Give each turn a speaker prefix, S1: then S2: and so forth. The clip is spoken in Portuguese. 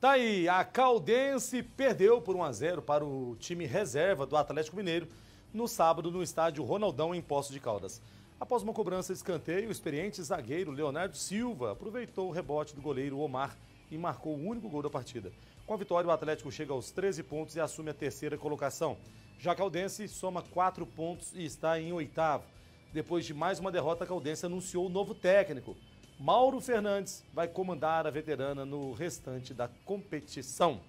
S1: Tá aí, a Caldense perdeu por 1 a 0 para o time reserva do Atlético Mineiro no sábado no estádio Ronaldão em Poço de Caldas. Após uma cobrança de escanteio, o experiente zagueiro Leonardo Silva aproveitou o rebote do goleiro Omar e marcou o único gol da partida. Com a vitória, o Atlético chega aos 13 pontos e assume a terceira colocação. Já a Caldense soma 4 pontos e está em oitavo. Depois de mais uma derrota, a Caldense anunciou o novo técnico. Mauro Fernandes vai comandar a veterana no restante da competição.